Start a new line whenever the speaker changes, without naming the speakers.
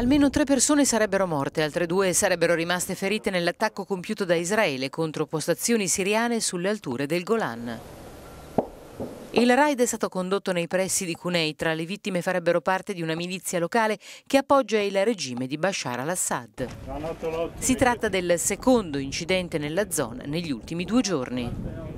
Almeno tre persone sarebbero morte, altre due sarebbero rimaste ferite nell'attacco compiuto da Israele contro postazioni siriane sulle alture del Golan. Il raid è stato condotto nei pressi di Cuneitra, le vittime farebbero parte di una milizia locale che appoggia il regime di Bashar al-Assad. Si tratta del secondo incidente nella zona negli ultimi due giorni.